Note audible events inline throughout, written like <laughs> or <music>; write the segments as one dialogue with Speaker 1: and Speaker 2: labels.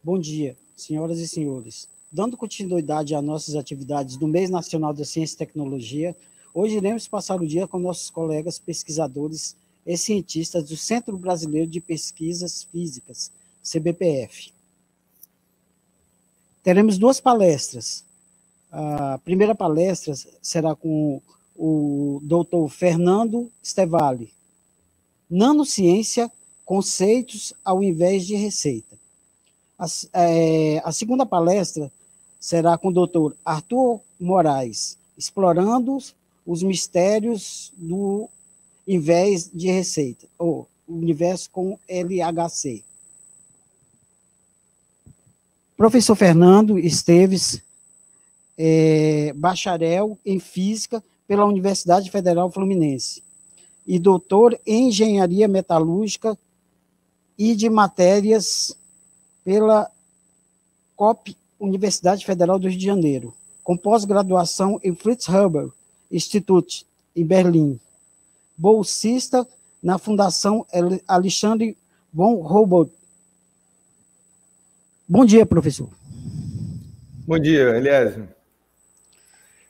Speaker 1: Bom dia, senhoras e senhores. Dando continuidade às nossas atividades do Mês Nacional da Ciência e Tecnologia, hoje iremos passar o dia com nossos colegas pesquisadores e cientistas do Centro Brasileiro de Pesquisas Físicas, CBPF. Teremos duas palestras. A primeira palestra será com o doutor Fernando Stevali, Nanociência, conceitos ao invés de receita. A, é, a segunda palestra será com o doutor Arthur Moraes, explorando os mistérios do invés de receita, ou universo com LHC. Professor Fernando Esteves, é, bacharel em Física pela Universidade Federal Fluminense e doutor em Engenharia Metalúrgica e de Matérias pela COP Universidade Federal do Rio de Janeiro, com pós-graduação em Fritz Haber Institute, em Berlim. Bolsista na Fundação Alexandre von Humboldt. Bom dia, professor.
Speaker 2: Bom dia, Elias.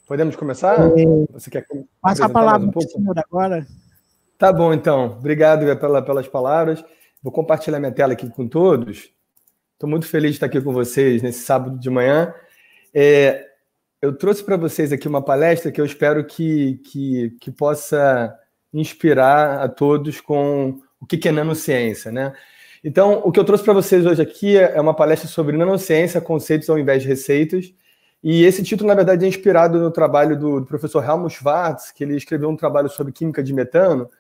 Speaker 2: Podemos começar? É, Você quer Passa a palavra um o senhor agora. Tá bom, então. Obrigado pela, pelas palavras. Vou compartilhar minha tela aqui com todos. Estou muito feliz de estar aqui com vocês nesse sábado de manhã. É, eu trouxe para vocês aqui uma palestra que eu espero que, que, que possa inspirar a todos com o que é nanociência, né? Então, o que eu trouxe para vocês hoje aqui é uma palestra sobre nanociência, conceitos ao invés de receitas. E esse título, na verdade, é inspirado no trabalho do, professor Helmut Schwartz, que ele escreveu um trabalho sobre química de metano,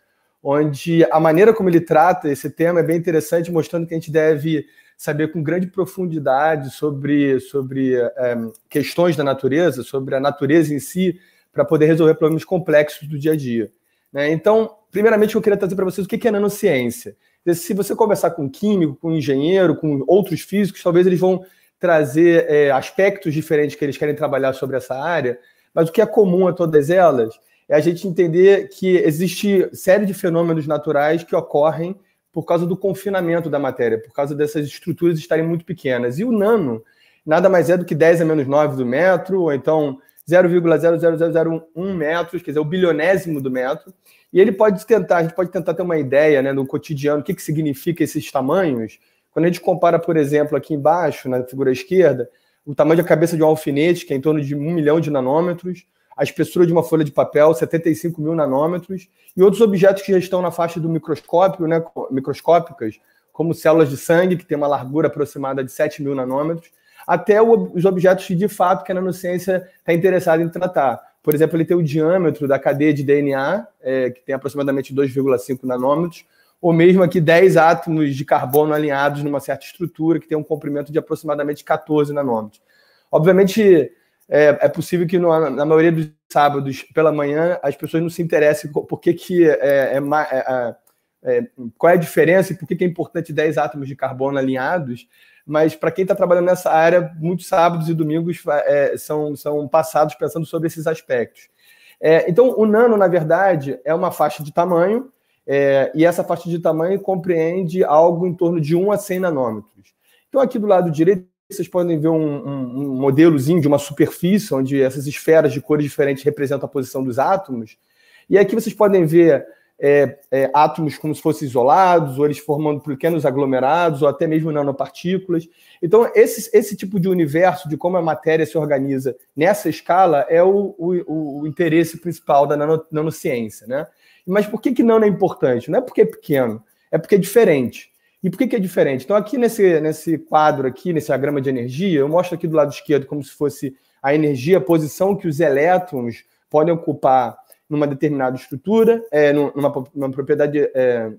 Speaker 2: onde a maneira como ele trata esse tema é bem interessante, mostrando que a gente deve saber com grande profundidade sobre, sobre é, questões da natureza, sobre a natureza em si, para poder resolver problemas complexos do dia a dia. Né? Então, primeiramente, eu queria trazer para vocês o que é nanociência. Se você conversar com químico, com engenheiro, com outros físicos, talvez eles vão trazer é, aspectos diferentes que eles querem trabalhar sobre essa área, mas o que é comum a todas elas é a gente entender que existe série de fenômenos naturais que ocorrem por causa do confinamento da matéria, por causa dessas estruturas estarem muito pequenas. E o nano nada mais é do que 10 a menos 9 do metro, ou então 0,00001 metros, quer dizer, o bilionésimo do metro. E ele pode tentar, a gente pode tentar ter uma ideia né, do cotidiano, o que, que significa esses tamanhos. Quando a gente compara, por exemplo, aqui embaixo, na figura esquerda, o tamanho da cabeça de um alfinete, que é em torno de um milhão de nanômetros, a espessura de uma folha de papel, 75 mil nanômetros, e outros objetos que já estão na faixa do microscópio, né, microscópicas, como células de sangue, que tem uma largura aproximada de 7 mil nanômetros, até os objetos que, de fato, que a nanociência está interessada em tratar. Por exemplo, ele tem o diâmetro da cadeia de DNA, é, que tem aproximadamente 2,5 nanômetros, ou mesmo aqui 10 átomos de carbono alinhados numa certa estrutura que tem um comprimento de aproximadamente 14 nanômetros. Obviamente, é, é possível que no, na maioria dos sábados pela manhã as pessoas não se interessem por que, que é, é, é, é, é qual é a diferença e por que, que é importante 10 átomos de carbono alinhados, mas para quem está trabalhando nessa área, muitos sábados e domingos é, é, são, são passados pensando sobre esses aspectos. então, o nano, na verdade, é uma faixa de tamanho, e essa faixa de tamanho compreende algo em torno de 1 a 100 nanômetros. Então, aqui do lado direito, vocês podem ver um, um, um, modelozinho de uma superfície onde essas esferas de cores diferentes representam a posição dos átomos. E aqui vocês podem ver é, é, átomos como se fossem isolados, ou eles formando pequenos aglomerados, ou até mesmo nanopartículas. Então, esse, esse tipo de universo, de como a matéria se organiza nessa escala, é o, o, o interesse principal da nano, nanociência. Né? Mas por que, que não é importante? Não é porque é pequeno, é porque é diferente. E por que, que é diferente? Então, aqui nesse, nesse quadro aqui, nesse diagrama de energia, eu mostro aqui do lado esquerdo como se fosse a energia, a posição que os elétrons podem ocupar numa determinada estrutura, é, numa, numa propriedade, é,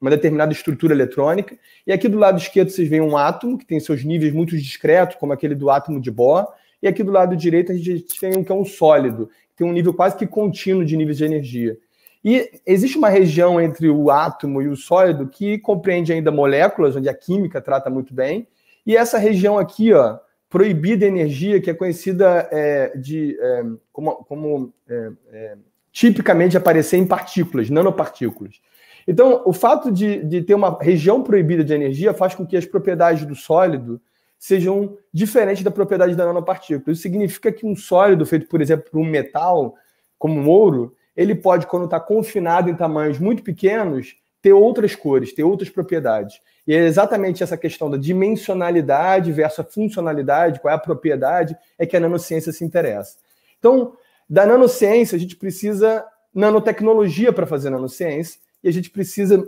Speaker 2: uma determinada estrutura eletrônica. E aqui do lado esquerdo vocês veem um átomo que tem seus níveis muito discretos, como aquele do átomo de Bohr. E aqui do lado direito a gente tem um que é um sólido, que tem um nível quase que contínuo de níveis de energia. E existe uma região entre o átomo e o sólido que compreende ainda moléculas, onde a química trata muito bem, e essa região aqui, ó, proibida energia, que é conhecida é, de, é, como, como é, é, tipicamente aparecer em partículas, nanopartículas. Então, o fato de, de ter uma região proibida de energia faz com que as propriedades do sólido sejam diferentes da propriedade da nanopartícula. Isso significa que um sólido feito, por exemplo, por um metal, como um ouro, ele pode, quando está confinado em tamanhos muito pequenos, ter outras cores, ter outras propriedades. E é exatamente essa questão da dimensionalidade versus a funcionalidade, qual é a propriedade, é que a nanociência se interessa. Então, da nanociência, a gente precisa nanotecnologia para fazer nanociência, e a gente precisa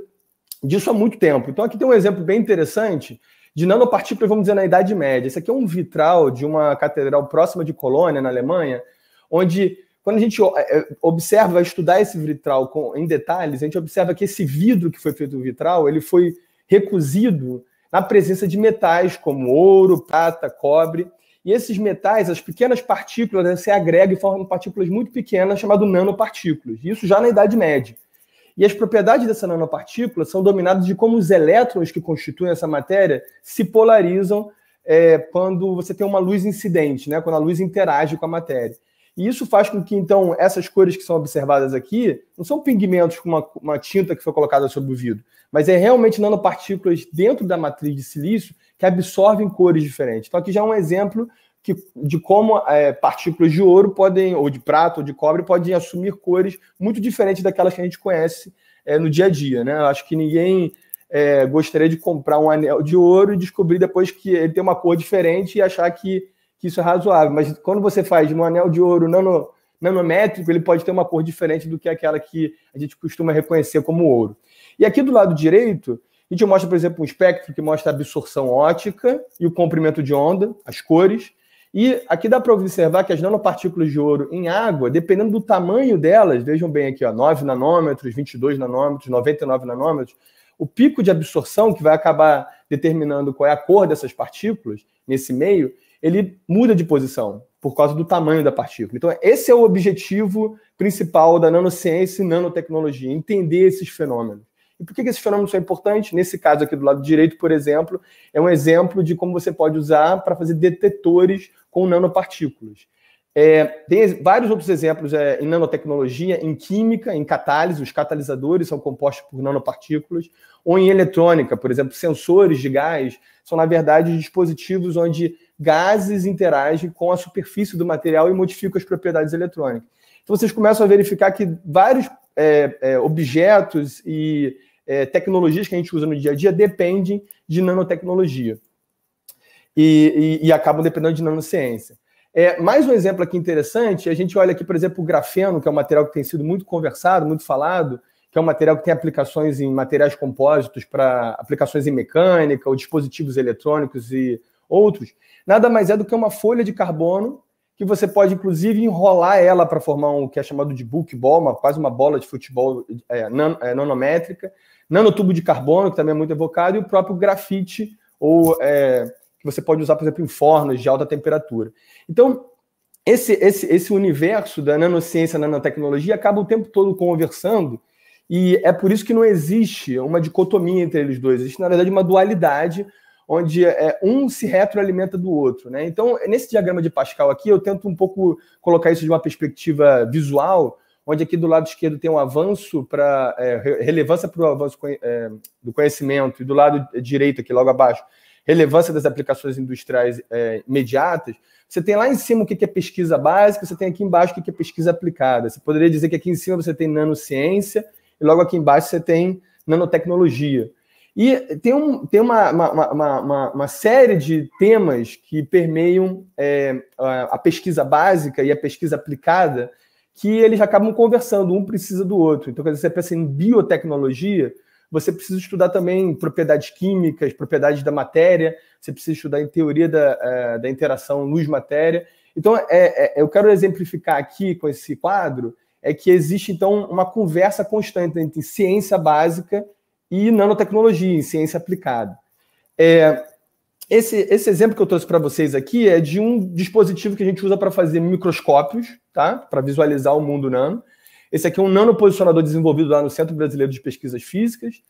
Speaker 2: disso há muito tempo. Então, aqui tem um exemplo bem interessante de nanopartículas, vamos dizer, na Idade Média. Esse aqui é um vitral de uma catedral próxima de Colônia, na Alemanha, onde quando a gente é, é, observa, vai estudar esse vitral com, em detalhes, a gente observa que esse vidro que foi feito do vitral, ele foi recusido na presença de metais como ouro, prata, cobre. E esses metais, as pequenas partículas, né, se agregam e formam partículas muito pequenas, chamadas nanopartículas. Isso já na Idade Média. E as propriedades dessa nanopartícula são dominadas de como os elétrons que constituem essa matéria se polarizam é, quando você tem uma luz incidente, né, quando a luz interage com a matéria. E isso faz com que, então, essas cores que são observadas aqui não são pigmentos com uma, uma tinta que foi colocada sobre o vidro, mas é realmente nanopartículas dentro da matriz de silício que absorvem cores diferentes. Então, aqui já é um exemplo que, de como é, partículas de ouro podem, ou de prata, ou de cobre, podem assumir cores muito diferentes daquelas que a gente conhece é, no dia a dia. Né? Eu acho que ninguém é, gostaria de comprar um anel de ouro e descobrir depois que ele tem uma cor diferente e achar que que isso é razoável. Mas quando você faz no anel de ouro nano, nanométrico, ele pode ter uma cor diferente do que aquela que a gente costuma reconhecer como ouro. E aqui do lado direito, a gente mostra, por exemplo, um espectro que mostra a absorção ótica e o comprimento de onda, as cores. E aqui dá para observar que as nanopartículas de ouro em água, dependendo do tamanho delas, vejam bem aqui, ó, 9 nanômetros, 22 nanômetros, 99 nanômetros, o pico de absorção que vai acabar determinando qual é a cor dessas partículas nesse meio, ele muda de posição por causa do tamanho da partícula. Então, esse é o objetivo principal da nanociência e nanotecnologia, entender esses fenômenos. E por que esses fenômenos são importantes? Nesse caso aqui do lado direito, por exemplo, é um exemplo de como você pode usar para fazer detetores com nanopartículas. É, tem vários outros exemplos é, em nanotecnologia, em química, em catálise, os catalisadores são compostos por nanopartículas, ou em eletrônica, por exemplo, sensores de gás são, na verdade, dispositivos onde gases interagem com a superfície do material e modificam as propriedades eletrônicas. Então vocês começam a verificar que vários é, é, objetos e é, tecnologias que a gente usa no dia a dia dependem de nanotecnologia e, e, e acabam dependendo de nanociência. É, mais um exemplo aqui interessante, a gente olha aqui, por exemplo, o grafeno, que é um material que tem sido muito conversado, muito falado, que é um material que tem aplicações em materiais compósitos para aplicações em mecânica ou dispositivos eletrônicos e outros, nada mais é do que uma folha de carbono que você pode, inclusive, enrolar ela para formar um que é chamado de bookball ball, uma, quase uma bola de futebol é, nan, é, nanométrica, nanotubo de carbono, que também é muito evocado, e o próprio grafite, ou é, que você pode usar, por exemplo, em fornos de alta temperatura. Então, esse, esse, esse universo da nanociência, nanotecnologia, acaba o tempo todo conversando, e é por isso que não existe uma dicotomia entre eles dois. Existe, na verdade, uma dualidade, onde é, um se retroalimenta do outro. Né? Então, nesse diagrama de Pascal aqui, eu tento um pouco colocar isso de uma perspectiva visual, onde aqui do lado esquerdo tem um avanço para é, relevância para o avanço é, do conhecimento, e do lado direito, aqui logo abaixo, relevância das aplicações industriais é, imediatas. Você tem lá em cima o que é pesquisa básica, você tem aqui embaixo o que é pesquisa aplicada. Você poderia dizer que aqui em cima você tem nanociência, e logo aqui embaixo você tem nanotecnologia. E tem, um, tem uma, uma, uma, uma série de temas que permeiam é, a, a pesquisa básica e a pesquisa aplicada que eles acabam conversando, um precisa do outro. Então, quando você pensa em biotecnologia, você precisa estudar também propriedades químicas, propriedades da matéria, você precisa estudar em teoria da, é, da interação luz-matéria. Então, é, é, eu quero exemplificar aqui com esse quadro, é que existe, então, uma conversa constante entre ciência básica e nanotecnologia, em ciência aplicada. É, esse, esse exemplo que eu trouxe para vocês aqui é de um dispositivo que a gente usa para fazer microscópios, tá? para visualizar o mundo nano. Esse aqui é um nanoposicionador desenvolvido lá no Centro Brasileiro de Pesquisas Físicas.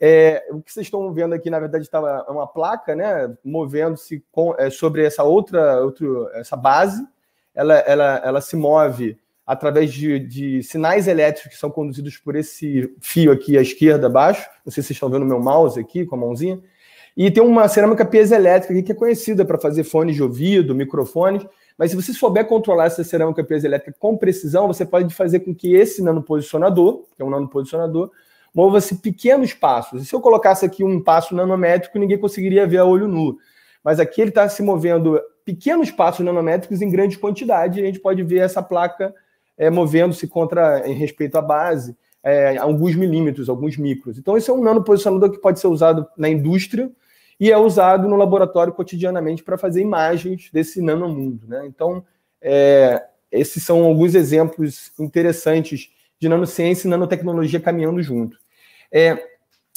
Speaker 2: É, o que vocês estão vendo aqui, na verdade, está uma placa né, movendo-se é, sobre essa outra, outra essa base. Ela, ela, ela se move através de, de, sinais elétricos que são conduzidos por esse fio aqui à esquerda, abaixo. Não sei se vocês estão vendo meu mouse aqui com a mãozinha. E tem uma cerâmica piezoelétrica aqui que é conhecida para fazer fones de ouvido, microfones. Mas se você souber controlar essa cerâmica piezoelétrica com precisão, você pode fazer com que esse nanoposicionador, que é um nanoposicionador, mova-se pequenos passos. E se eu colocasse aqui um passo nanométrico, ninguém conseguiria ver a olho nu. Mas aqui ele está se movendo pequenos passos nanométricos em grande quantidade e a gente pode ver essa placa é, movendo-se contra em respeito à base, é, alguns milímetros, alguns micros. Então, esse é um nano posicionador que pode ser usado na indústria e é usado no laboratório cotidianamente para fazer imagens desse nanomundo. Né? Então, é, esses são alguns exemplos interessantes de nanociência e nanotecnologia caminhando junto. É,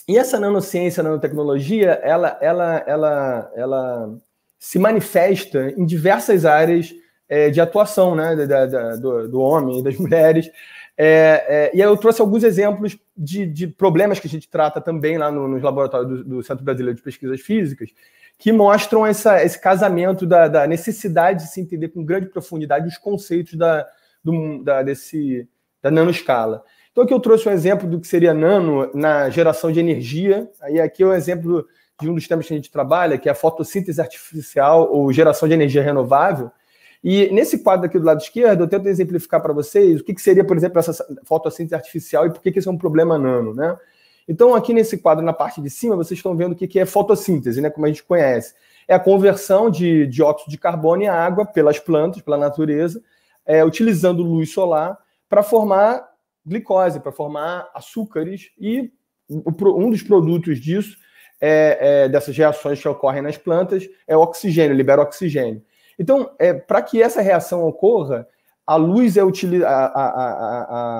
Speaker 2: e essa nanociência, nanotecnologia, ela, ela, ela, ela se manifesta em diversas áreas é, de atuação né, da, da, do, do, homem e das <laughs> mulheres. É, é, e eu trouxe alguns exemplos de, de, problemas que a gente trata também lá no, nos laboratórios do, do, Centro Brasileiro de Pesquisas Físicas, que mostram essa, esse casamento da, da, necessidade de se entender com grande profundidade os conceitos da, do, da, desse, da nanoscala. Então, aqui eu trouxe um exemplo do que seria nano na geração de energia, aí aqui é um exemplo de um dos temas que a gente trabalha, que é a fotossíntese artificial ou geração de energia renovável, e nesse quadro aqui do lado esquerdo, eu tento exemplificar para vocês o que, que, seria, por exemplo, essa fotossíntese artificial e por que, que isso é um problema nano, né? Então, aqui nesse quadro, na parte de cima, vocês estão vendo o que, que é fotossíntese, né? Como a gente conhece. É a conversão de dióxido de carbono em água pelas plantas, pela natureza, é, utilizando luz solar para formar glicose, para formar açúcares. E um dos produtos disso, é, é, dessas reações que ocorrem nas plantas, é o oxigênio, libera oxigênio. Então, é, para que essa reação ocorra, a luz é utilizada, a,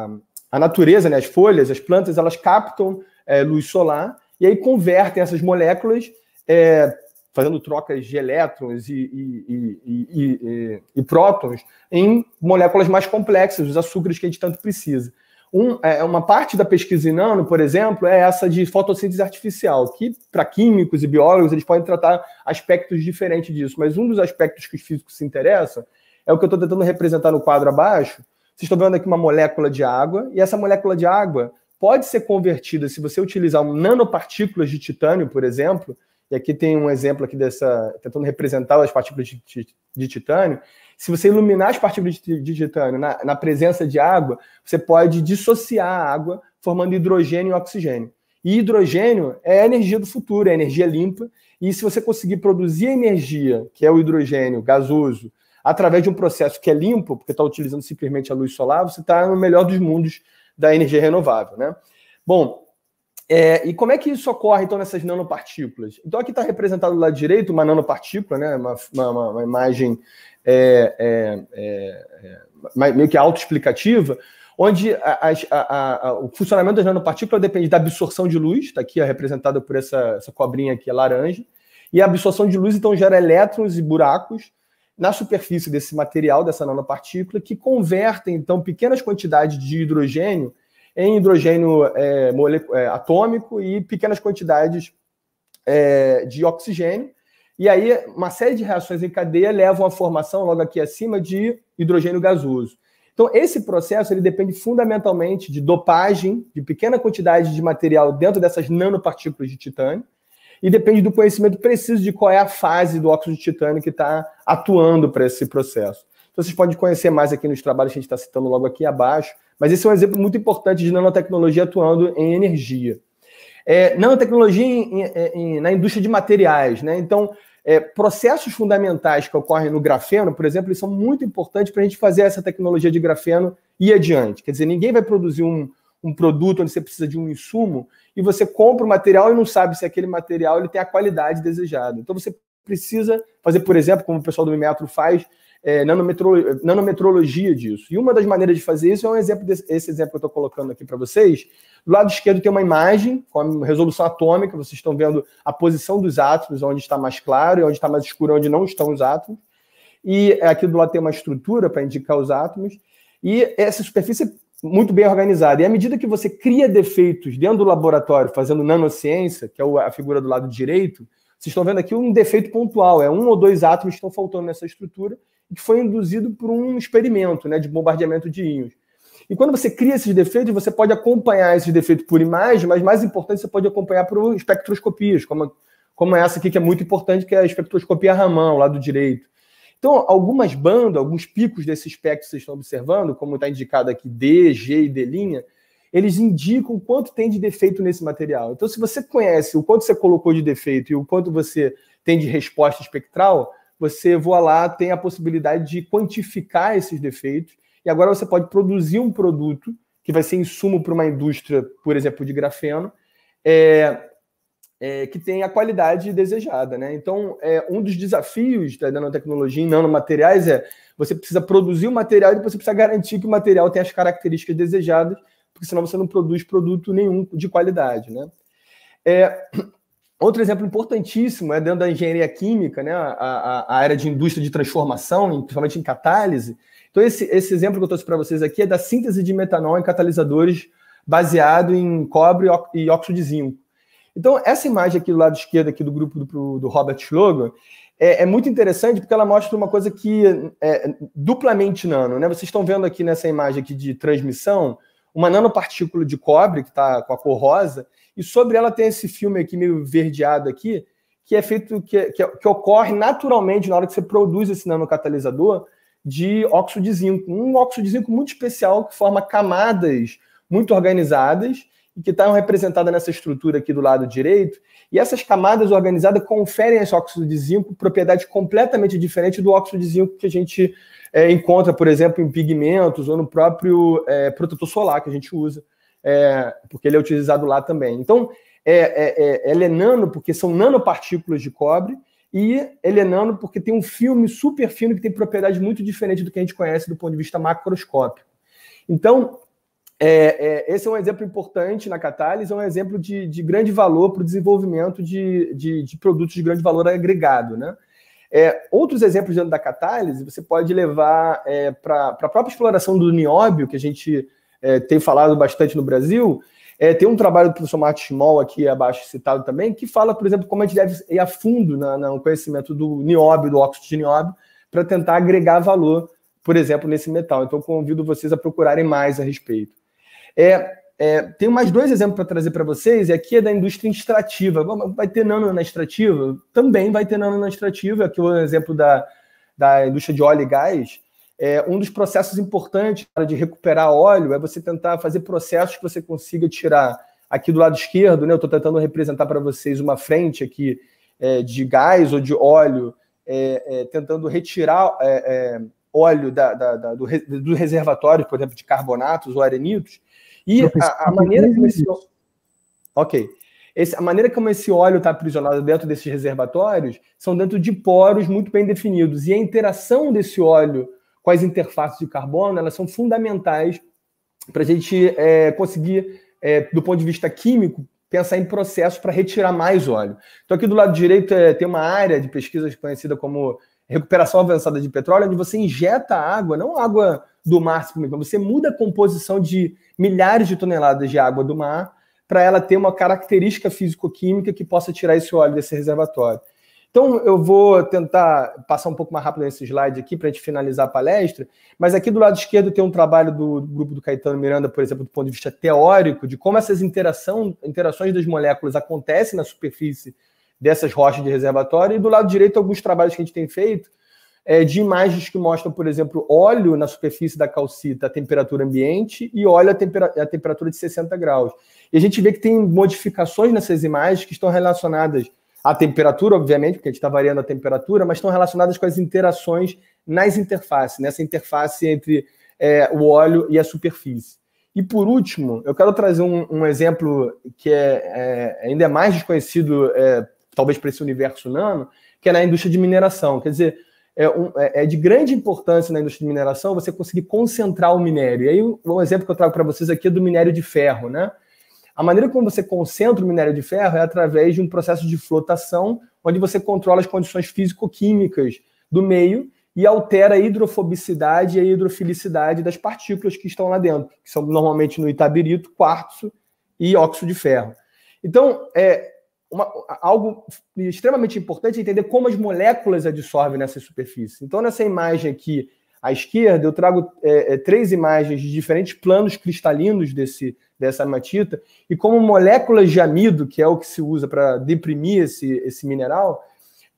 Speaker 2: a, a, natureza, né, as folhas, as plantas, elas captam é, luz solar e aí convertem essas moléculas, é, fazendo trocas de elétrons e, e, e, e, prótons, em moléculas mais complexas, os açúcares que a gente tanto precisa. Um, é, uma parte da pesquisa em nano, por exemplo, é essa de fotossíntese artificial, que para químicos e biólogos eles podem tratar aspectos diferentes disso, mas um dos aspectos que os físicos se interessam é o que eu estou tentando representar no quadro abaixo. Vocês estão vendo aqui uma molécula de água, e essa molécula de água pode ser convertida, se você utilizar um nanopartículas de titânio, por exemplo, e aqui tem um exemplo aqui dessa, tentando representar as partículas de, de, de titânio, se você iluminar as partículas de titânio na, na, presença de água, você pode dissociar a água, formando hidrogênio e oxigênio. E hidrogênio é a energia do futuro, é a energia limpa. E se você conseguir produzir energia, que é o hidrogênio gasoso, através de um processo que é limpo, porque está utilizando simplesmente a luz solar, você está no melhor dos mundos da energia renovável. Né? Bom, é, e como é que isso ocorre, então, nessas nanopartículas? Então, aqui está representado do lado direito uma nanopartícula, né? uma, uma, uma imagem é, é, é, é meio que autoexplicativa, onde a, a, a, o funcionamento das nanopartículas depende da absorção de luz, está aqui representada por essa, essa cobrinha aqui, é laranja, e a absorção de luz então gera elétrons e buracos na superfície desse material, dessa nanopartícula, que convertem então pequenas quantidades de hidrogênio em hidrogênio é, atômico e pequenas quantidades é, de oxigênio, e aí, uma série de reações em cadeia levam à formação, logo aqui acima, de hidrogênio gasoso. Então, esse processo ele depende fundamentalmente de dopagem, de pequena quantidade de material dentro dessas nanopartículas de titânio, e depende do conhecimento preciso de qual é a fase do óxido de titânio que está atuando para esse processo. Então, vocês podem conhecer mais aqui nos trabalhos que a gente está citando logo aqui abaixo, mas esse é um exemplo muito importante de nanotecnologia atuando em energia. É, nanotecnologia é em, é, em, na indústria de materiais, né? Então, é, processos fundamentais que ocorrem no grafeno, por exemplo, eles são muito importantes para a gente fazer essa tecnologia de grafeno ir adiante. Quer dizer, ninguém vai produzir um, um produto onde você precisa de um insumo e você compra o material e não sabe se aquele material ele tem a qualidade desejada. Então, você precisa fazer, por exemplo, como o pessoal do Mimetro faz, é, nanometro, nanometrologia disso. E uma das maneiras de fazer isso é um exemplo desse, esse exemplo que eu estou colocando aqui para vocês. Do lado esquerdo tem uma imagem com a resolução atômica, vocês estão vendo a posição dos átomos, onde está mais claro e onde está mais escuro, onde não estão os átomos. E aqui do lado tem uma estrutura para indicar os átomos. E essa superfície é muito bem organizada. E à medida que você cria defeitos dentro do laboratório, fazendo nanociência, que é a figura do lado direito, vocês estão vendo aqui um defeito pontual, é um ou dois átomos que estão faltando nessa estrutura, que foi induzido por um experimento né, de bombardeamento de íons. E quando você cria esses defeitos, você pode acompanhar esses defeitos por imagem, mas mais importante, você pode acompanhar por espectroscopias, como, como essa aqui, que é muito importante, que é a espectroscopia Raman, lá do direito. Então, algumas bandas, alguns picos desse espectro que vocês estão observando, como está indicado aqui D, G e D', eles indicam quanto tem de defeito nesse material. Então, se você conhece o quanto você colocou de defeito e o quanto você tem de resposta espectral, você voa lá, tem a possibilidade de quantificar esses defeitos, e agora você pode produzir um produto que vai ser insumo para uma indústria, por exemplo, de grafeno, é, é, que tem a qualidade desejada. Né? Então, é, um dos desafios da nanotecnologia em nanomateriais é você precisa produzir o um material e depois você precisa garantir que o material tem as características desejadas, porque senão você não produz produto nenhum de qualidade. Né? É, Outro exemplo importantíssimo é dentro da engenharia química, né, a, a, a área de indústria de transformação, principalmente em catálise. Então, esse, esse exemplo que eu trouxe para vocês aqui é da síntese de metanol em catalisadores baseado em cobre e óxido de zinco. Então, essa imagem aqui do lado esquerdo aqui do grupo do, do Robert Slogan é, é, muito interessante porque ela mostra uma coisa que é duplamente nano. Né? Vocês estão vendo aqui nessa imagem aqui de transmissão uma nanopartícula de cobre que está com a cor rosa e sobre ela tem esse filme aqui, meio verdeado aqui, que é feito, que, que, que, ocorre naturalmente na hora que você produz esse nanocatalisador de óxido de zinco. Um óxido de zinco muito especial que forma camadas muito organizadas e que estão tá representadas nessa estrutura aqui do lado direito. E essas camadas organizadas conferem a esse óxido de zinco propriedade completamente diferente do óxido de zinco que a gente é, encontra, por exemplo, em pigmentos ou no próprio é, protetor solar que a gente usa é, porque ele é utilizado lá também. Então, é, é, é, é nano porque são nanopartículas de cobre e é nano porque tem um filme super fino que tem propriedade muito diferente do que a gente conhece do ponto de vista macroscópico. Então, é, é, esse é um exemplo importante na catálise, é um exemplo de, de grande valor para o desenvolvimento de, de, de, produtos de grande valor agregado. Né? É, outros exemplos dentro da catálise, você pode levar é, para a própria exploração do nióbio, que a gente é, tem falado bastante no Brasil. É, tem um trabalho do professor Martin Small, aqui abaixo citado também, que fala, por exemplo, como a gente deve ir a fundo na, no conhecimento do nióbio, do óxido de nióbio, para tentar agregar valor, por exemplo, nesse metal. Então, convido vocês a procurarem mais a respeito. É, é, tenho mais dois exemplos para trazer para vocês, e aqui é da indústria extrativa. Vai ter nano na extrativa? Também vai ter nano na extrativa. Aqui é um exemplo da, da indústria de óleo e gás, é, um dos processos importantes para de recuperar óleo é você tentar fazer processos que você consiga tirar aqui do lado esquerdo, né? Eu estou tentando representar para vocês uma frente aqui é, de gás ou de óleo, é, é tentando retirar é, é, óleo da, da, da, do, do, reservatório, por exemplo, de carbonatos ou arenitos. E a, a maneira como esse ok, esse, a maneira como esse óleo está aprisionado dentro desses reservatórios são dentro de poros muito bem definidos e a interação desse óleo quais interfaces de carbono, elas são fundamentais para a gente é, conseguir, é, do ponto de vista químico, pensar em processos para retirar mais óleo. Então, aqui do lado direito é, tem uma área de pesquisas conhecida como recuperação avançada de petróleo, onde você injeta água, não água do mar, você muda a composição de milhares de toneladas de água do mar para ela ter uma característica físico-química que possa tirar esse óleo desse reservatório. Então, eu vou tentar passar um pouco mais rápido nesse slide aqui para a gente finalizar a palestra, mas aqui do lado esquerdo tem um trabalho do grupo do Caetano Miranda, por exemplo, do ponto de vista teórico, de como essas interação, interações das moléculas acontecem na superfície dessas rochas de reservatório, e do lado direito alguns trabalhos que a gente tem feito é, de imagens que mostram, por exemplo, óleo na superfície da calcita a temperatura ambiente e óleo a, tempera a temperatura de 60 graus. E a gente vê que tem modificações nessas imagens que estão relacionadas a temperatura, obviamente, porque a gente está variando a temperatura, mas estão relacionadas com as interações nas interfaces, nessa interface entre é, o óleo e a superfície. E por último, eu quero trazer um, um exemplo que é, é, ainda é mais desconhecido, é, talvez para esse universo nano, que é na indústria de mineração. Quer dizer, é, um, é, é, de grande importância na indústria de mineração você conseguir concentrar o minério. E aí, um exemplo que eu trago para vocês aqui é do minério de ferro, né? A maneira como você concentra o minério de ferro é através de um processo de flotação, onde você controla as condições físico-químicas do meio e altera a hidrofobicidade e a hidrofilicidade das partículas que estão lá dentro, que são normalmente no itabirito, quartzo e óxido de ferro. Então, é uma, algo extremamente importante é entender como as moléculas adsorvem nessa superfície. Então, nessa imagem aqui, à esquerda, eu trago é, é, três imagens de diferentes planos cristalinos desse, dessa hematita, e como moléculas de amido, que é o que se usa para deprimir esse, esse mineral,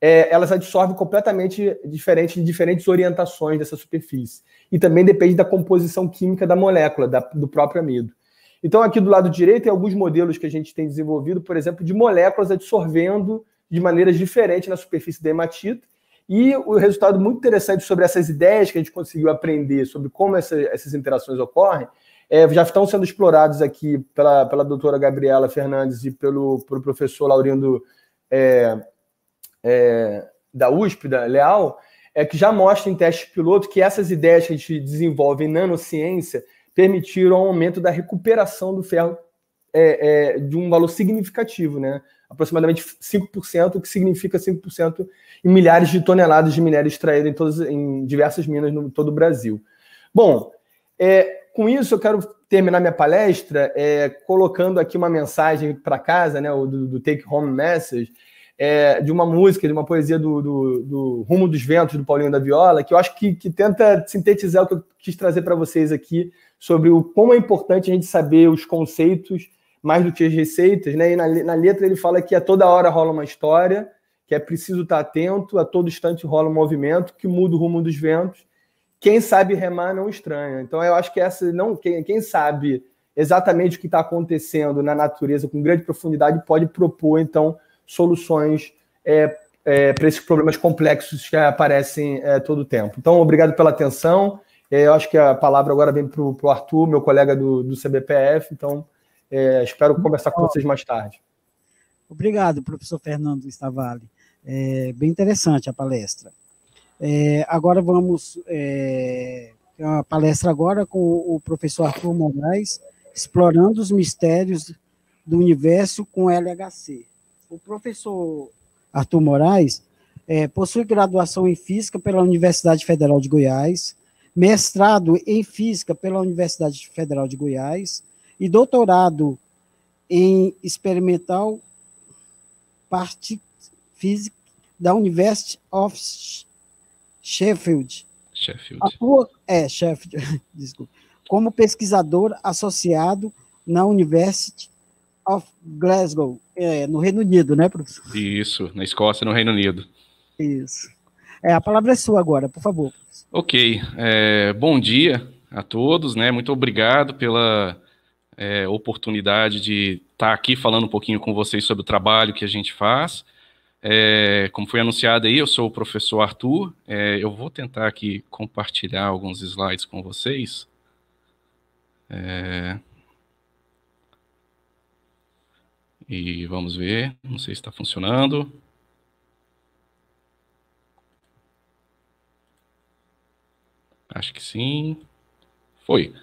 Speaker 2: é, elas absorvem completamente diferente em diferentes orientações dessa superfície. E também depende da composição química da molécula, da, do próprio amido. Então, aqui do lado direito, tem alguns modelos que a gente tem desenvolvido, por exemplo, de moléculas absorvendo de maneiras diferentes na superfície da hematita, e o resultado muito interessante sobre essas ideias que a gente conseguiu aprender sobre como essa, essas interações ocorrem é, já estão sendo explorados aqui pela, pela doutora Gabriela Fernandes e pelo, pelo professor Laurindo é, é, da USP, da Leal, é, que já mostra em teste piloto que essas ideias que a gente desenvolve em nanociência permitiram um aumento da recuperação do ferro é, é de um valor significativo, né? aproximadamente 5%, o que significa 5% em milhares de toneladas de minério extraído em, todas, em diversas minas no todo o Brasil. Bom, é, com isso eu quero terminar minha palestra é, colocando aqui uma mensagem para casa, né, do, do Take Home Message, é, de uma música, de uma poesia do, do, do, Rumo dos Ventos, do Paulinho da Viola, que eu acho que, que tenta sintetizar o que eu quis trazer para vocês aqui sobre o como é importante a gente saber os conceitos mais do que as receitas, né? E na, na letra ele fala que a toda hora rola uma história, que é preciso estar atento, a todo instante rola um movimento que muda o rumo dos ventos. Quem sabe remar não estranha. Então eu acho que essa não quem, quem sabe exatamente o que está acontecendo na natureza com grande profundidade pode propor então soluções é, é, para esses problemas complexos que aparecem é, todo o tempo. Então obrigado pela atenção. É, eu acho que a palavra agora vem para o Arthur, meu colega do, do CBPF. Então é, espero conversar com vocês mais tarde.
Speaker 1: Obrigado, professor Fernando estavale É, bem interessante a palestra. É, agora vamos é, a palestra agora com o professor Arthur Moraes, explorando os mistérios do universo com LHC. O professor Arthur Moraes é, possui graduação em Física pela Universidade Federal de Goiás, mestrado em Física pela Universidade Federal de Goiás, e doutorado em Experimental Particle Physics da University of Sheffield. Sheffield. Atua, é, Sheffield, <laughs> desculpa. Como pesquisador associado na University of Glasgow, é, no Reino Unido, né, professor?
Speaker 3: Isso, na Escócia, no Reino Unido.
Speaker 1: Isso. É, a palavra é sua agora, por favor.
Speaker 3: Ok. É, bom dia a todos, né? Muito obrigado pela é, oportunidade de estar tá aqui falando um pouquinho com vocês sobre o trabalho que a gente faz. É, como foi anunciado aí, eu sou o professor Arthur. É, eu vou tentar aqui compartilhar alguns slides com vocês. É, e vamos ver, não sei se está funcionando. Acho que sim. Foi.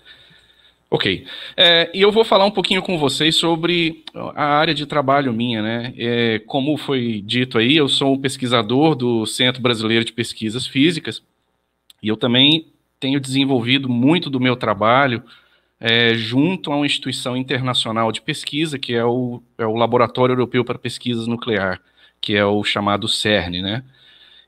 Speaker 3: Ok. É, e eu vou falar um pouquinho com vocês sobre a área de trabalho minha, né? É, como foi dito aí, eu sou um pesquisador do Centro Brasileiro de Pesquisas Físicas e eu também tenho desenvolvido muito do meu trabalho é, junto a uma instituição internacional de pesquisa, que é o, é o Laboratório Europeu para Pesquisas Nuclear, que é o chamado CERN, né?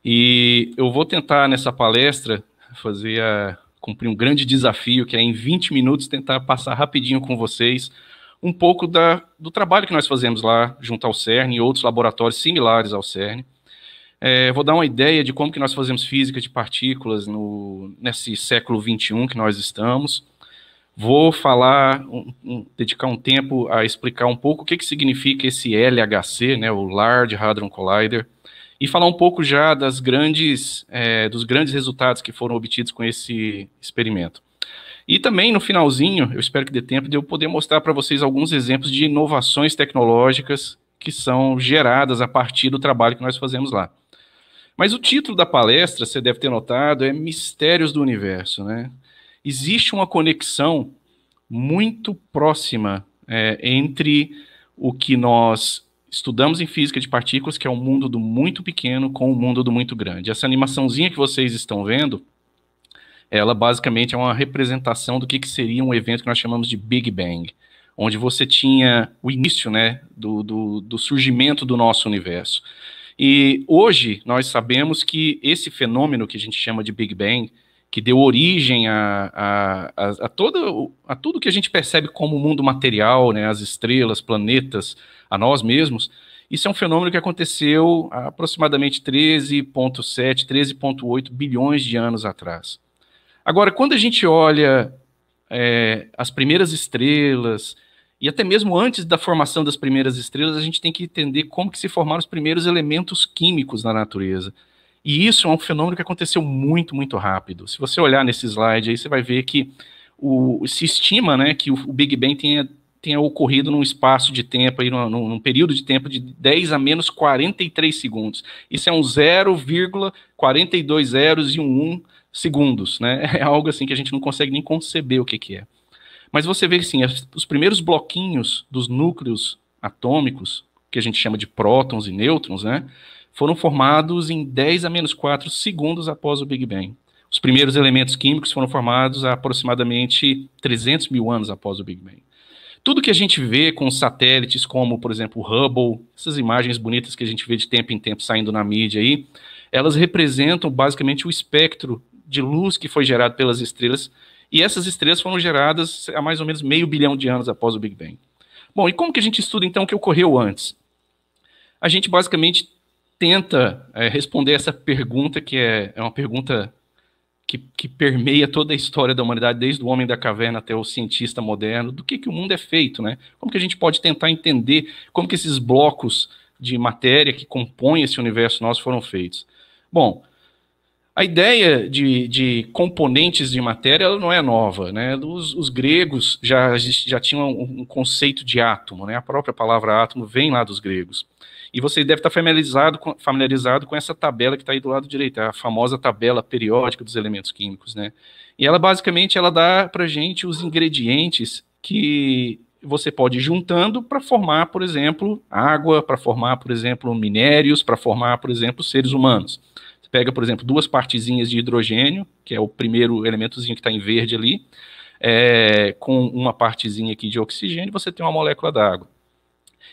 Speaker 3: E eu vou tentar nessa palestra fazer a, cumprir um grande desafio, que é em 20 minutos tentar passar rapidinho com vocês um pouco da, do trabalho que nós fazemos lá junto ao CERN e outros laboratórios similares ao CERN. É, vou dar uma ideia de como que nós fazemos física de partículas no, nesse século XXI que nós estamos. Vou falar, um, um, dedicar um tempo a explicar um pouco o que, que significa esse LHC, né, o Large Hadron Collider, e falar um pouco já das grandes, é, dos grandes resultados que foram obtidos com esse experimento. E também no finalzinho, eu espero que dê tempo de eu poder mostrar para vocês alguns exemplos de inovações tecnológicas que são geradas a partir do trabalho que nós fazemos lá. Mas o título da palestra, você deve ter notado, é Mistérios do Universo. Né? Existe uma conexão muito próxima é, entre o que nós Estudamos em física de partículas, que é o um mundo do muito pequeno com o um mundo do muito grande. Essa animaçãozinha que vocês estão vendo, ela basicamente é uma representação do que, que seria um evento que nós chamamos de Big Bang, onde você tinha o início né, do, do, do surgimento do nosso universo. E hoje nós sabemos que esse fenômeno que a gente chama de Big Bang, que deu origem a, a, a, a, todo, a tudo que a gente percebe como mundo material, né, as estrelas, planetas, a nós mesmos, isso é um fenômeno que aconteceu há aproximadamente 13,7, 13,8 bilhões de anos atrás. Agora, quando a gente olha é, as primeiras estrelas, e até mesmo antes da formação das primeiras estrelas, a gente tem que entender como que se formaram os primeiros elementos químicos na natureza. E isso é um fenômeno que aconteceu muito, muito rápido. Se você olhar nesse slide aí, você vai ver que o, se estima né, que o Big Bang tenha tenha ocorrido num espaço de tempo, aí, num, num, período de tempo de 10 a menos 43 segundos. Isso é um 0,42 zeros e um 1 segundos, né? <laughs> É algo assim que a gente não consegue nem conceber o que, que é. Mas você vê assim, os primeiros bloquinhos dos núcleos atômicos, que a gente chama de prótons e nêutrons, né? Foram formados em 10 a menos 4 segundos após o Big Bang. Os primeiros elementos químicos foram formados aproximadamente 300 mil anos após o Big Bang. Tudo que a gente vê com satélites como, por exemplo, o Hubble, essas imagens bonitas que a gente vê de tempo em tempo saindo na mídia aí, elas representam basicamente o espectro de luz que foi gerado pelas estrelas, e essas estrelas foram geradas há mais ou menos meio bilhão de anos após o Big Bang. Bom, e como que a gente estuda então o que ocorreu antes? A gente basicamente tenta é, responder essa pergunta, que é, é uma pergunta que, que, permeia toda a história da humanidade, desde o homem da caverna até o cientista moderno, do que, que o mundo é feito, né? Como que a gente pode tentar entender como que esses blocos de matéria que compõem esse universo nosso foram feitos? Bom, a ideia de, de componentes de matéria ela não é nova, né? Os, os gregos já, já tinham um conceito de átomo, né? A própria palavra átomo vem lá dos gregos. E você deve estar familiarizado com, familiarizado com essa tabela que está aí do lado direito, a famosa tabela periódica dos elementos químicos, né? E ela basicamente ela dá para gente os ingredientes que você pode ir juntando para formar, por exemplo, água, para formar, por exemplo, minérios, para formar, por exemplo, seres humanos. Você pega, por exemplo, duas partezinhas de hidrogênio, que é o primeiro elementozinho que está em verde ali, é, com uma partezinha aqui de oxigênio, você tem uma molécula d'água.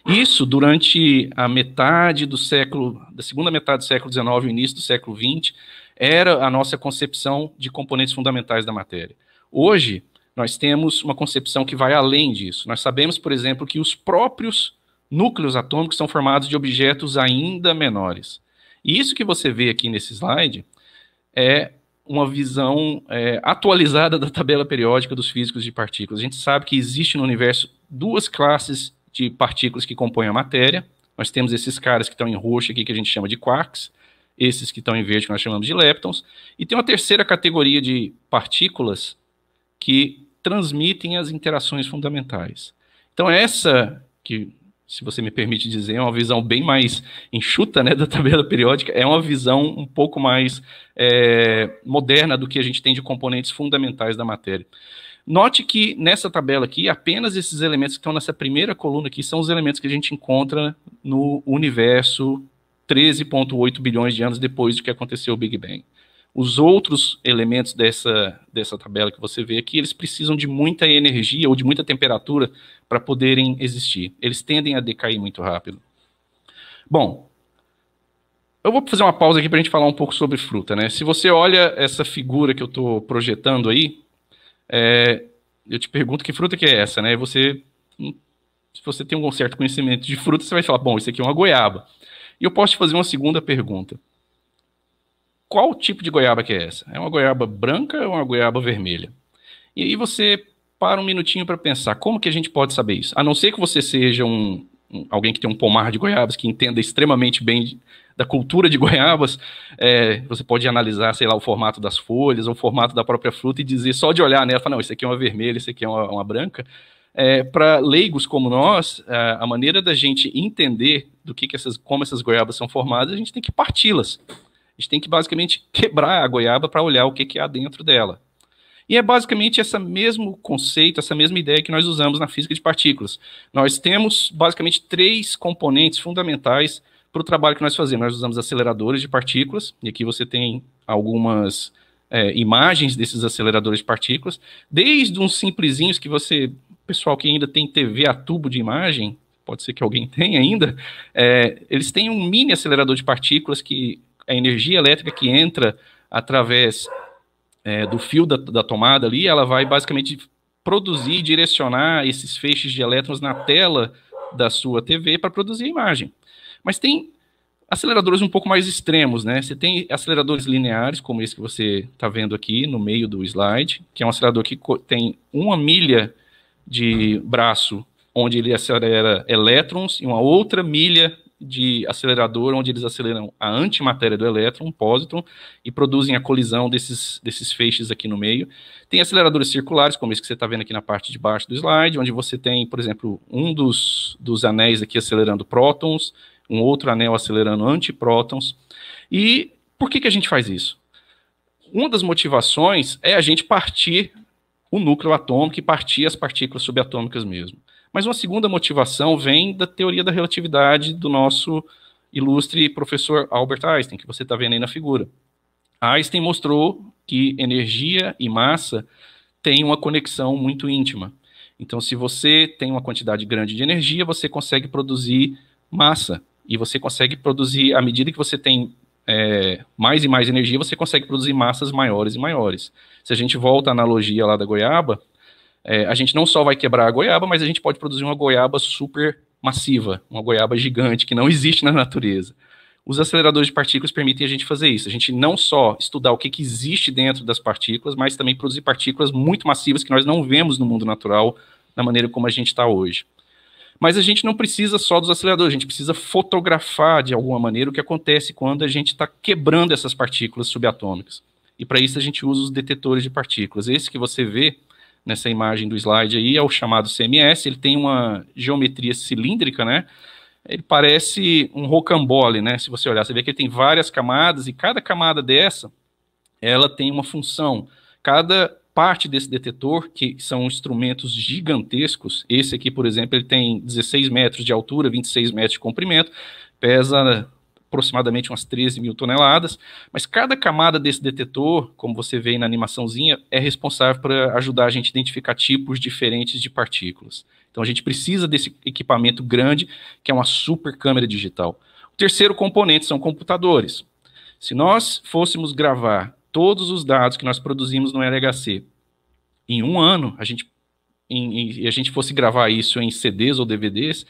Speaker 3: Isso durante a metade do século, da segunda metade do século XIX, início do século XX, era a nossa concepção de componentes fundamentais da matéria. Hoje, nós temos uma concepção que vai além disso. Nós sabemos, por exemplo, que os próprios núcleos atômicos são formados de objetos ainda menores. E isso que você vê aqui nesse slide é uma visão é, atualizada da tabela periódica dos físicos de partículas. A gente sabe que existe no universo duas classes de partículas que compõem a matéria. Nós temos esses caras que estão em roxo aqui, que a gente chama de quarks, esses que estão em verde, que nós chamamos de leptons, e tem uma terceira categoria de partículas que transmitem as interações fundamentais. Então, essa, que, se você me permite dizer, é uma visão bem mais enxuta né, da tabela periódica, é uma visão um pouco mais é, moderna do que a gente tem de componentes fundamentais da matéria. Note que nessa tabela aqui, apenas esses elementos que estão nessa primeira coluna aqui são os elementos que a gente encontra no universo 13,8 bilhões de anos depois do que aconteceu o Big Bang. Os outros elementos dessa, dessa tabela que você vê aqui, eles precisam de muita energia ou de muita temperatura para poderem existir. Eles tendem a decair muito rápido. Bom, eu vou fazer uma pausa aqui para a gente falar um pouco sobre fruta. Né? Se você olha essa figura que eu estou projetando aí, é, eu te pergunto que fruta que é essa, né? E você, hum, se você tem um certo conhecimento de fruta, você vai falar, bom, isso aqui é uma goiaba. E eu posso te fazer uma segunda pergunta. Qual tipo de goiaba que é essa? É uma goiaba branca ou uma goiaba vermelha? E aí você para um minutinho para pensar, como que a gente pode saber isso? A não ser que você seja um alguém que tem um pomar de goiabas, que entenda extremamente bem da cultura de goiabas, é, você pode analisar, sei lá, o formato das folhas, ou o formato da própria fruta e dizer, só de olhar nela, falar, não, isso aqui é uma vermelha, isso aqui é uma, uma branca. É, Para leigos como nós, a, é, a maneira da gente entender do que, que essas, como essas goiabas são formadas, a gente tem que parti-las. A gente tem que basicamente quebrar a goiaba para olhar o que, que há dentro dela. E é basicamente esse mesmo conceito, essa mesma ideia que nós usamos na física de partículas. Nós temos basicamente três componentes fundamentais para o trabalho que nós fazemos. Nós usamos aceleradores de partículas, e aqui você tem algumas é, imagens desses aceleradores de partículas, desde uns simplesinhos que você, pessoal que ainda tem TV a tubo de imagem, pode ser que alguém <laughs> tenha ainda, é, eles têm um mini acelerador de partículas que a é energia elétrica que entra através é, do fio da, da tomada ali, ela vai basicamente produzir e direcionar esses feixes de elétrons na tela da sua TV para produzir a imagem. Mas tem aceleradores um pouco mais extremos, né? Você tem aceleradores lineares, como esse que você está vendo aqui no meio do slide, que é um acelerador que tem uma milha de braço, onde ele acelera elétrons, e uma outra milha de acelerador, onde eles aceleram a antimatéria do elétron, um pósitron, e produzem a colisão desses, desses feixes aqui no meio. Tem aceleradores circulares, como esse que você está vendo aqui na parte de baixo do slide, onde você tem, por exemplo, um dos, dos anéis aqui acelerando prótons, um outro anel acelerando antiprótons. E por que, que a gente faz isso? Uma das motivações é a gente partir o núcleo atômico e partir as partículas subatômicas mesmo. Mas uma segunda motivação vem da teoria da relatividade do nosso ilustre professor Albert Einstein, que você está vendo aí na figura. Einstein mostrou que energia e massa têm uma conexão muito íntima. Então, se você tem uma quantidade grande de energia, você consegue produzir massa. E você consegue produzir, à medida que você tem é, mais e mais energia, você consegue produzir massas maiores e maiores. Se a gente volta à analogia lá da goiaba, é, a gente não só vai quebrar a goiaba, mas a gente pode produzir uma goiaba super massiva, uma goiaba gigante que não existe na natureza. Os aceleradores de partículas permitem a gente fazer isso. A gente não só estudar o que, que existe dentro das partículas, mas também produzir partículas muito massivas que nós não vemos no mundo natural da maneira como a gente está hoje. Mas a gente não precisa só dos aceleradores, a gente precisa fotografar de alguma maneira o que acontece quando a gente está quebrando essas partículas subatômicas. E para isso a gente usa os detetores de partículas. Esse que você vê nessa imagem do slide aí, é o chamado CMS, ele tem uma geometria cilíndrica, né? Ele parece um rocambole, né? Se você olhar, você vê que ele tem várias camadas e cada camada dessa, ela tem uma função. Cada parte desse detetor, que são instrumentos gigantescos, esse aqui, por exemplo, ele tem 16 metros de altura, 26 metros de comprimento, pesa aproximadamente umas 13 mil toneladas, mas cada camada desse detetor, como você vê na animaçãozinha, é responsável para ajudar a gente a identificar tipos diferentes de partículas. Então a gente precisa desse equipamento grande, que é uma super câmera digital. O terceiro componente são computadores. Se nós fôssemos gravar todos os dados que nós produzimos no LHC em um ano, a gente, em, em, a gente fosse gravar isso em CDs ou DVDs,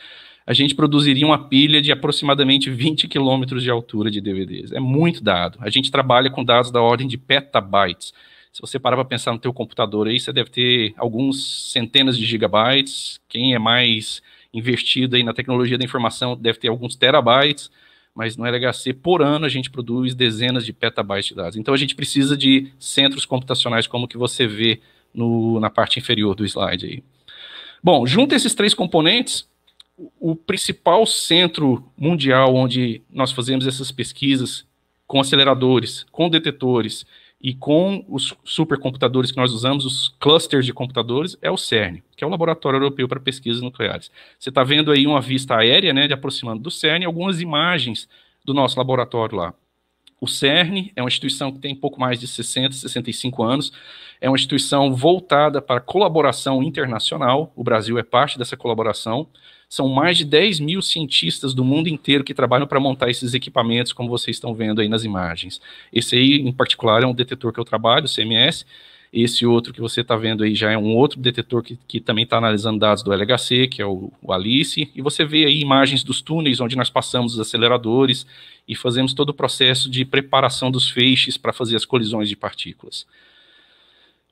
Speaker 3: a gente produziria uma pilha de aproximadamente 20 quilômetros de altura de DVDs. É muito dado. A gente trabalha com dados da ordem de petabytes. Se você parar para pensar no teu computador aí, você deve ter alguns centenas de gigabytes. Quem é mais investido aí na tecnologia da informação deve ter alguns terabytes, mas no LHC por ano a gente produz dezenas de petabytes de dados. Então a gente precisa de centros computacionais como que você vê no, na parte inferior do slide aí. Bom, junta esses três componentes, o principal centro mundial onde nós fazemos essas pesquisas com aceleradores, com detetores e com os supercomputadores que nós usamos, os clusters de computadores, é o CERN, que é o Laboratório Europeu para Pesquisas Nucleares. Você está vendo aí uma vista aérea, né, de aproximando do CERN, algumas imagens do nosso laboratório lá. O CERN é uma instituição que tem pouco mais de 60, 65 anos, é uma instituição voltada para colaboração internacional, o Brasil é parte dessa colaboração, são mais de 10 mil cientistas do mundo inteiro que trabalham para montar esses equipamentos, como vocês estão vendo aí nas imagens. Esse aí, em particular, é um detetor que eu trabalho, o CMS. Esse outro que você está vendo aí já é um outro detetor que, que também está analisando dados do LHC, que é o, o, Alice. E você vê aí imagens dos túneis onde nós passamos os aceleradores e fazemos todo o processo de preparação dos feixes para fazer as colisões de partículas.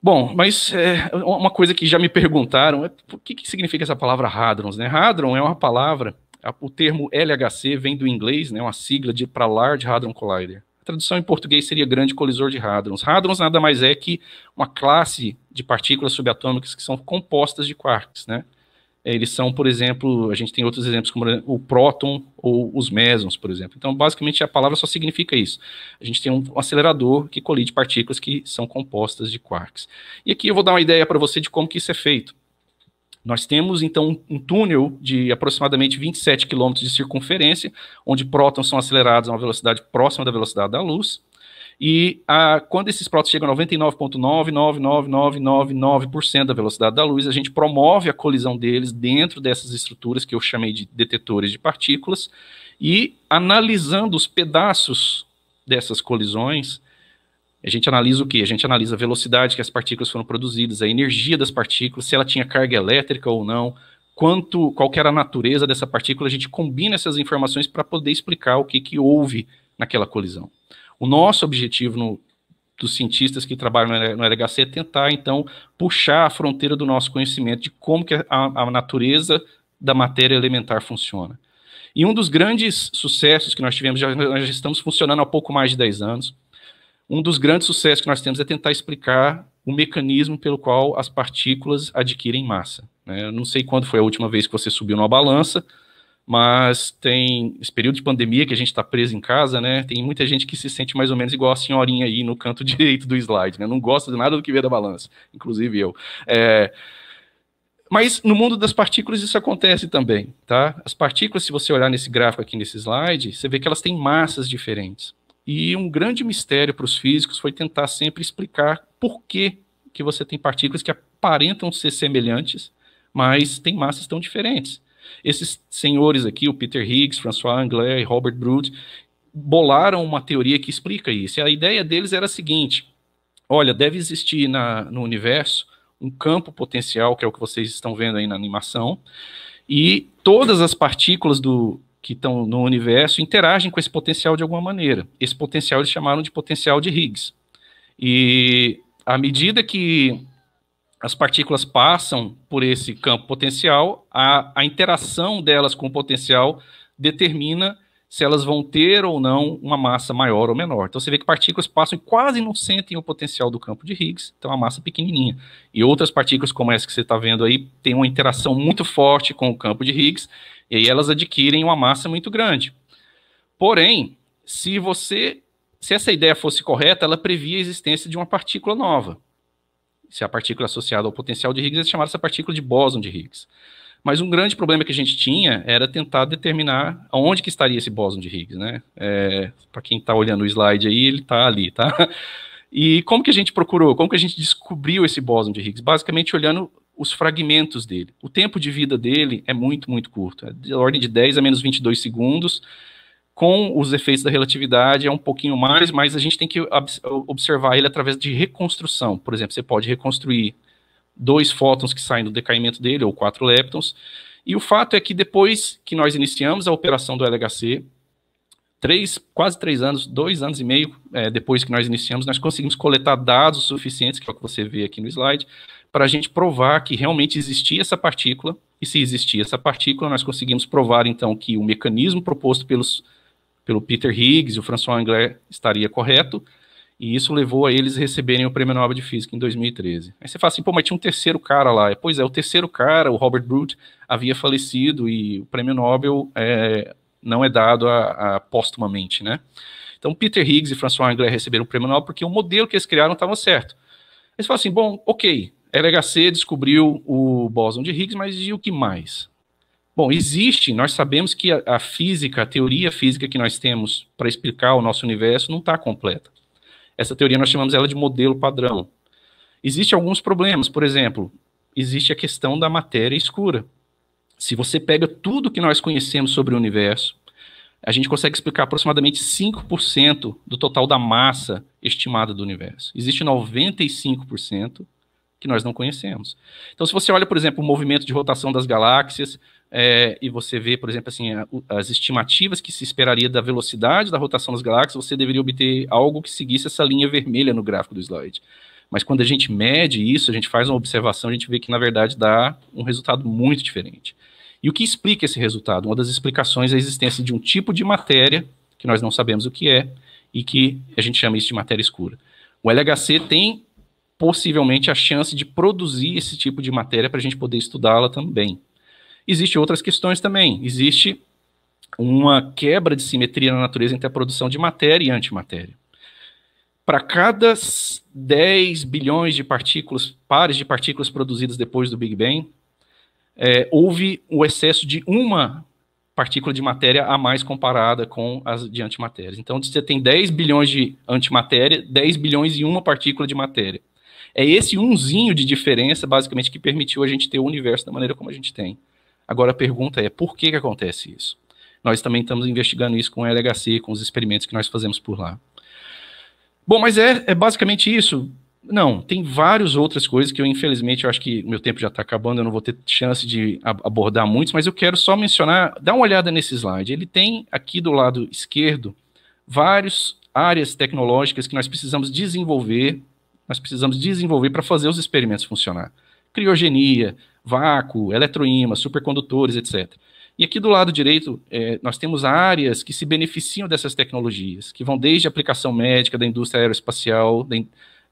Speaker 3: Bom, mas é, uma coisa que já me perguntaram é o que, que significa essa palavra Hadrons? né? Hadron é uma palavra, o termo LHC vem do inglês, né, uma sigla de para Large Hadron Collider. A tradução em português seria grande colisor de hadrons. Hadrons nada mais é que uma classe de partículas subatômicas que são compostas de quarks, né? É, eles são, por exemplo, a gente tem outros exemplos como o próton ou os mesons, por exemplo. Então, basicamente, a palavra só significa isso. A gente tem um acelerador que colide partículas que são compostas de quarks. E aqui eu vou dar uma ideia para você de como que isso é feito. Nós temos, então, um túnel de aproximadamente 27 km de circunferência, onde prótons são acelerados a uma velocidade próxima da velocidade da luz. E a, quando esses prótons chegam a 99,99999% da velocidade da luz, a gente promove a colisão deles dentro dessas estruturas que eu chamei de detetores de partículas. E analisando os pedaços dessas colisões, a gente analisa o que? A gente analisa a velocidade que as partículas foram produzidas, a energia das partículas, se ela tinha carga elétrica ou não, quanto, qual era a natureza dessa partícula. A gente combina essas informações para poder explicar o que, que houve naquela colisão. O nosso objetivo no, dos cientistas que trabalham no LHC é tentar, então, puxar a fronteira do nosso conhecimento de como que a, a natureza da matéria elementar funciona. E um dos grandes sucessos que nós tivemos, já, nós já estamos funcionando há pouco mais de 10 anos, um dos grandes sucessos que nós temos é tentar explicar o mecanismo pelo qual as partículas adquirem massa. Né? Eu não sei quando foi a última vez que você subiu numa balança, mas tem esse período de pandemia que a gente está preso em casa, né? Tem muita gente que se sente mais ou menos igual a senhorinha aí no canto <laughs> direito do slide, né? Não gosta de nada do que vê da balança, inclusive eu. É... Mas no mundo das partículas isso acontece também, tá? As partículas, se você olhar nesse gráfico aqui nesse slide, você vê que elas têm massas diferentes. E um grande mistério para os físicos foi tentar sempre explicar por que, que você tem partículas que aparentam ser semelhantes, mas têm massas tão diferentes. Esses senhores aqui, o Peter Higgs, François Anglais, Robert Brood, bolaram uma teoria que explica isso. E a ideia deles era a seguinte: olha, deve existir na, no universo um campo potencial, que é o que vocês estão vendo aí na animação, e todas as partículas do, que estão no universo interagem com esse potencial de alguma maneira. Esse potencial eles chamaram de potencial de Higgs. E à medida que as partículas passam por esse campo potencial, a, a interação delas com o potencial determina se elas vão ter ou não uma massa maior ou menor. Então você vê que partículas passam e quase não sentem o potencial do campo de Higgs, então é a massa pequenininha. E outras partículas como essa que você está vendo aí têm uma interação muito forte com o campo de Higgs e aí elas adquirem uma massa muito grande. Porém, se você se essa ideia fosse correta, ela previa a existência de uma partícula nova se a partícula associada ao potencial de Higgs, eles chamaram essa partícula de bóson de Higgs. Mas um grande problema que a gente tinha era tentar determinar onde que estaria esse bóson de Higgs, né? É, Para quem está olhando o slide aí, ele está ali, tá? E como que a gente procurou? Como que a gente descobriu esse bóson de Higgs? Basicamente olhando os fragmentos dele. O tempo de vida dele é muito, muito curto, é de ordem de 10 a menos 22 segundos com os efeitos da relatividade é um pouquinho mais, mas a gente tem que observar ele através de reconstrução. Por exemplo, você pode reconstruir dois fótons que saem do decaimento dele, ou quatro leptons. E o fato é que depois que nós iniciamos a operação do LHC, três, quase três anos, dois anos e meio é, depois que nós iniciamos, nós conseguimos coletar dados suficientes, que é o que você vê aqui no slide, para a gente provar que realmente existia essa partícula. E se existia essa partícula, nós conseguimos provar então que o mecanismo proposto pelos pelo Peter Higgs, o François Anglais estaria correto, e isso levou a eles receberem o Prêmio Nobel de Física em 2013. Aí você fala assim, pô, mas tinha um terceiro cara lá. É, pois é, o terceiro cara, o Robert Brute, havia falecido e o Prêmio Nobel é, não é dado a, a póstumamente, né? Então, Peter Higgs e François Anglais receberam o Prêmio Nobel porque o modelo que eles criaram estava certo. Eles falam assim, bom, ok, LHC descobriu o bóson de Higgs, mas e o que mais? Bom, existe, nós sabemos que a, a física, a teoria física que nós temos para explicar o nosso universo não está completa. Essa teoria nós chamamos ela de modelo padrão. Existem alguns problemas, por exemplo, existe a questão da matéria escura. Se você pega tudo que nós conhecemos sobre o universo, a gente consegue explicar aproximadamente 5% do total da massa estimada do universo. Existe 95% que nós não conhecemos. Então, se você olha, por exemplo, o movimento de rotação das galáxias, é, e você vê, por exemplo, assim, a, as estimativas que se esperaria da velocidade da rotação das galáxias, você deveria obter algo que seguisse essa linha vermelha no gráfico do slide. Mas quando a gente mede isso, a gente faz uma observação, a gente vê que, na verdade, dá um resultado muito diferente. E o que explica esse resultado? Uma das explicações é a existência de um tipo de matéria, que nós não sabemos o que é, e que a gente chama isso de matéria escura. O LHC tem possivelmente a chance de produzir esse tipo de matéria para a gente poder estudá-la também. Existem outras questões também. Existe uma quebra de simetria na natureza entre a produção de matéria e antimatéria. Para cada 10 bilhões de partículas, pares de partículas produzidas depois do Big Bang, é, houve o excesso de uma partícula de matéria a mais comparada com as de antimatérias. Então, você tem 10 bilhões de antimatéria, 10 bilhões e uma partícula de matéria. É esse umzinho de diferença, basicamente, que permitiu a gente ter o universo da maneira como a gente tem. Agora a pergunta é, por que, que acontece isso? Nós também estamos investigando isso com o LHC, com os experimentos que nós fazemos por lá. Bom, mas é, é basicamente isso. Não, tem várias outras coisas que eu, infelizmente, eu acho que meu tempo já está acabando, eu não vou ter chance de abordar muitos, mas eu quero só mencionar, dá uma olhada nesse slide. Ele tem aqui do lado esquerdo várias áreas tecnológicas que nós precisamos desenvolver, nós precisamos desenvolver para fazer os experimentos funcionar. Criogenia, vácuo, eletroímã, supercondutores, etc. E aqui do lado direito, é, nós temos áreas que se beneficiam dessas tecnologias, que vão desde a aplicação médica, da indústria aeroespacial, da in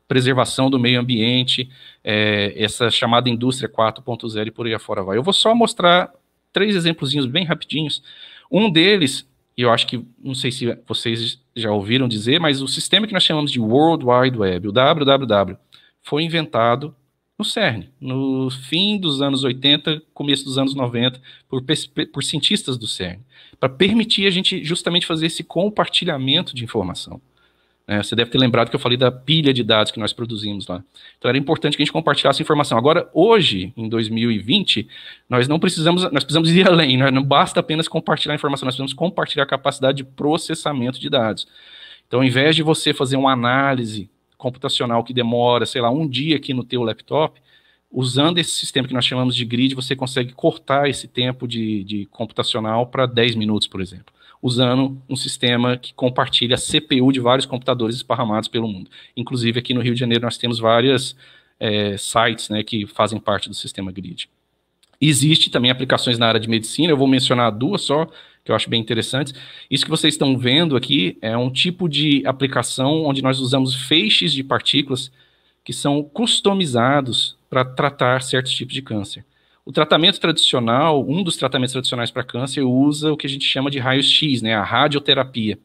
Speaker 3: preservação do meio ambiente, é, essa chamada indústria 4.0 e por aí afora vai. Eu vou só mostrar três exemplozinhos bem rapidinhos. Um deles, eu acho que, não sei se vocês já ouviram dizer, mas o sistema que nós chamamos de World Wide Web, o WWW, foi inventado no CERN, no fim dos anos 80, começo dos anos 90, por, por cientistas do CERN, para permitir a gente justamente fazer esse compartilhamento de informação. É, você deve ter lembrado que eu falei da pilha de dados que nós produzimos lá. Então era importante que a gente compartilhasse informação. Agora, hoje, em 2020, nós não precisamos, nós precisamos ir <laughs> além, né? não basta apenas compartilhar informação, nós precisamos compartilhar a capacidade de processamento de dados. Então, ao invés de você fazer uma análise computacional que demora, sei lá, um dia aqui no teu laptop, usando esse sistema que nós chamamos de grid, você consegue cortar esse tempo de, de computacional para 10 minutos, por exemplo, usando um sistema que compartilha a CPU de vários computadores esparramados pelo mundo. Inclusive, aqui no Rio de Janeiro, nós temos várias é, sites né, que fazem parte do sistema grid. Existe também aplicações na área de medicina, eu vou mencionar duas só, que eu acho bem interessantes. Isso que vocês estão vendo aqui é um tipo de aplicação onde nós usamos feixes de partículas que são customizados para tratar certos tipos de câncer. O tratamento tradicional, um dos tratamentos tradicionais para câncer, usa o que a gente chama de raio-x, né, a radioterapia.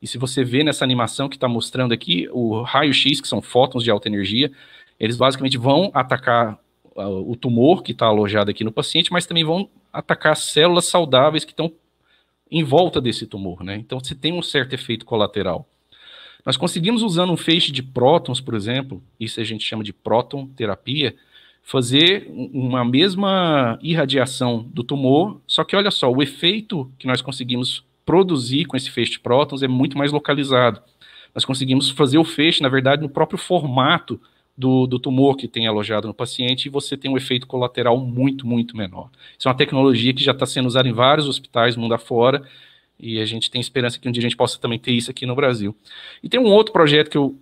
Speaker 3: E se você vê nessa animação que está mostrando aqui, o raio-x, que são fótons de alta energia, eles basicamente vão atacar ah, o tumor que está alojado aqui no paciente, mas também vão atacar células saudáveis que estão em volta desse tumor, né? Então se tem um certo efeito colateral. Nós conseguimos, usando um feixe de prótons, por exemplo, isso a gente chama de próton terapia, fazer uma mesma irradiação do tumor, só que olha só, o efeito que nós conseguimos produzir com esse feixe de prótons é muito mais localizado. Nós conseguimos fazer o feixe, na verdade, no próprio formato do, do tumor que tem alojado no paciente e você tem um efeito colateral muito, muito menor. Isso é uma tecnologia que já está sendo usada em vários hospitais mundo afora e a gente tem esperança que um dia a gente possa também ter isso aqui no Brasil. E tem um outro projeto que eu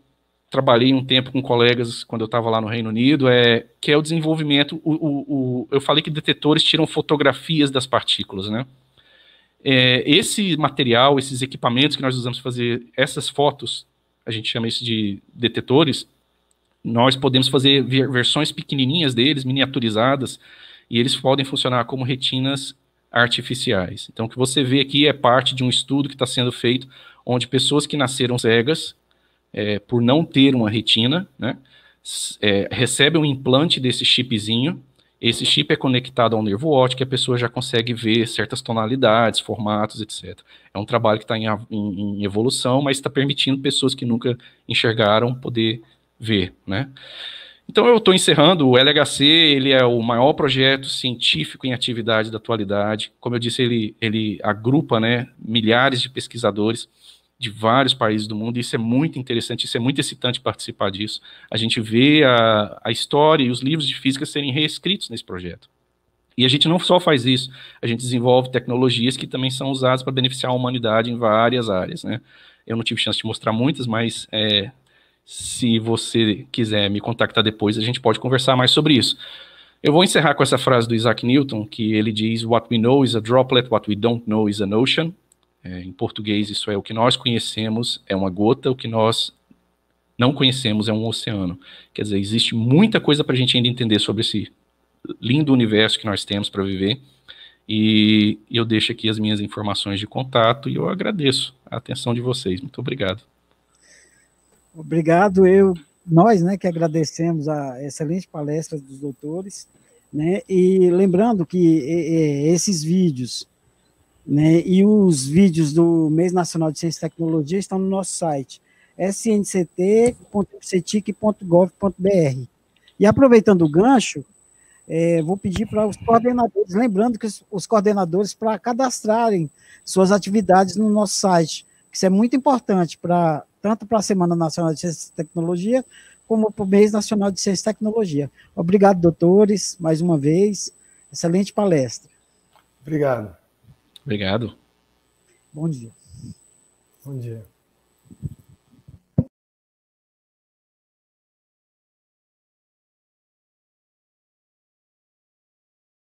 Speaker 3: trabalhei um tempo com colegas quando eu estava lá no Reino Unido, é que é o desenvolvimento. O, o, o, eu falei que detetores tiram fotografias das partículas, né? É, esse material, esses equipamentos que nós usamos para fazer essas fotos, a gente chama isso de detetores, nós podemos fazer versões pequenininhas deles, miniaturizadas, e eles podem funcionar como retinas artificiais. Então, o que você vê aqui é parte de um estudo que está sendo feito, onde pessoas que nasceram cegas, é, por não ter uma retina, né, é, recebem um implante desse chipzinho. Esse chip é conectado ao nervo óptico e a pessoa já consegue ver certas tonalidades, formatos, etc. É um trabalho que está em, em, em evolução, mas está permitindo pessoas que nunca enxergaram poder ver, né? Então eu estou encerrando o LHC, ele é o maior projeto científico em atividade da atualidade. Como eu disse, ele, ele agrupa né, milhares de pesquisadores de vários países do mundo, e isso é muito interessante, isso é muito excitante participar disso. A gente vê a, a história e os livros de física serem reescritos nesse projeto. E a gente não só faz isso, a gente desenvolve tecnologias que também são usadas para beneficiar a humanidade em várias áreas, né? Eu não tive chance de mostrar muitas, mas é, se você quiser me contactar depois, a gente pode conversar mais sobre isso. Eu vou encerrar com essa frase do Isaac Newton, que ele diz: What we know is a droplet, what we don't know is an ocean. É, em português, isso é o que nós conhecemos é uma gota, o que nós não conhecemos é um oceano. Quer dizer, existe muita coisa para a gente ainda entender sobre esse lindo universo que nós temos para viver. E eu deixo aqui as minhas informações de contato e eu agradeço a atenção de vocês. Muito obrigado.
Speaker 1: Obrigado, eu, nós, né, que agradecemos a excelente palestra dos doutores, né, e lembrando que esses vídeos, né, e os vídeos do Mês Nacional de Ciência e Tecnologia estão no nosso site, snct.cetic.gov.br. E aproveitando o gancho, é, vou pedir para os coordenadores, lembrando que os, os coordenadores para cadastrarem suas atividades no nosso site, isso é muito importante para tanto para a Semana Nacional de Ciência e Tecnologia, como para o Mês Nacional de Ciência e Tecnologia. Obrigado, doutores, mais uma vez. Excelente palestra. Obrigado. Obrigado. Bom dia.
Speaker 2: Bom dia.